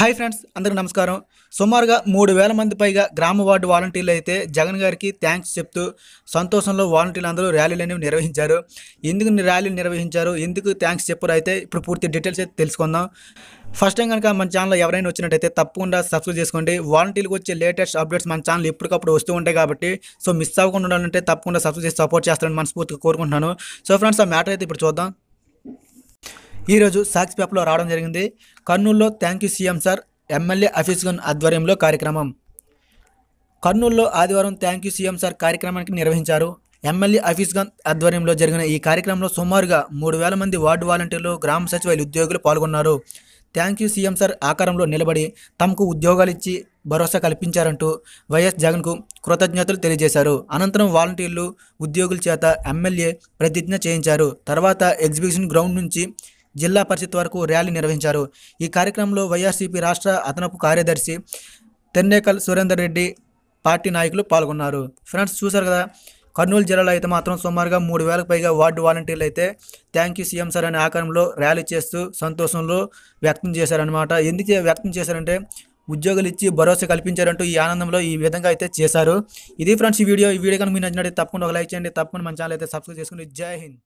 hi friends అందరికీ నమస్కారం సుమారుగా మూడు వేల మంది పైగా గ్రామ వార్డు వాలంటీర్లు అయితే జగన్ గారికి థ్యాంక్స్ చెప్తూ సంతోషంలో వాలంటీర్లు అందరూ ర్యాలీలు అనేవి నిర్వహించారు ఎందుకు ర్యాలీలు నిర్వహించారు ఎందుకు థ్యాంక్స్ చెప్పారు అయితే ఇప్పుడు పూర్తి డీటెయిల్స్ అయితే తెలుసుకుందాం ఫస్ట్ టైం కనుక మన ఛానల్ ఎవరైనా వచ్చినట్టయితే తప్పకుండా సబ్స్క్రైబ్ చేసుకోండి వాలంటీర్లకు వచ్చే లేటెస్ట్ అప్డేట్స్ మన ఛానల్ ఎప్పటికప్పుడు వస్తూ ఉంటాయి కాబట్టి సో మిస్ అవ్వకుండా ఉండాలంటే తప్పకుండా సబ్స్క్రైబ్ చేసి సపోర్ట్ చేస్తారని మనస్ఫూర్తిగా కోరుకుంటున్నాను సో ఫ్రెండ్స్ ఆ మ్యాటర్ అయితే ఇప్పుడు చూద్దాం ఈరోజు సాక్స్ పేపర్లో రావడం జరిగింది కర్నూలులో thank you CM sir MLA అఫీస్గన్ ఆధ్వర్యంలో కార్యక్రమం కర్నూలులో ఆదివారం థ్యాంక్ యూ సీఎం సార్ కార్యక్రమానికి నిర్వహించారు ఎమ్మెల్యే అఫీస్గన్ ఆధ్వర్యంలో జరిగిన ఈ కార్యక్రమంలో సుమారుగా మూడు వేల మంది వార్డు వాలంటీర్లు గ్రామ సచివాలయ ఉద్యోగులు పాల్గొన్నారు థ్యాంక్ యూ సీఎం సార్ ఆకారంలో నిలబడి తమకు ఉద్యోగాలు ఇచ్చి భరోసా కల్పించారంటూ వైఎస్ జగన్కు కృతజ్ఞతలు తెలియజేశారు అనంతరం వాలంటీర్లు ఉద్యోగుల చేత ఎమ్మెల్యే ప్రతిజ్ఞ చేయించారు తర్వాత ఎగ్జిబిషన్ గ్రౌండ్ నుంచి జిల్లా పరిషత్ వరకు ర్యాలీ నిర్వహించారు ఈ కార్యక్రమంలో వైఆర్సీపీ రాష్ట్ర అదనపు కార్యదర్శి తెన్నేకల్ సురేందర్ రెడ్డి పార్టీ నాయకులు పాల్గొన్నారు ఫ్రెండ్స్ చూశారు కదా కర్నూలు జిల్లాలో అయితే మాత్రం సుమారుగా మూడు వేలకు పైగా వార్డు వాలంటీర్లు అయితే థ్యాంక్ యూ సీఎం సార్ అనే ఆకారంలో ర్యాలీ చేస్తూ సంతోషంలో వ్యక్తం చేశారనమాట ఎందుకు వ్యక్తం చేశారంటే ఉద్యోగులు ఇచ్చి భరోసా కల్పించారంటూ ఈ ఆనందంలో ఈ విధంగా అయితే చేశారు ఇది ఫ్రెండ్స్ ఈ వీడియో ఈ వీడియో కనుక మీరు నచ్చినట్టు తప్పకుండా ఒక లైక్ చేయండి తప్పకుండా మన ఛానల్ అయితే సబ్స్క్రైబ్ చేసుకుని జై హింద్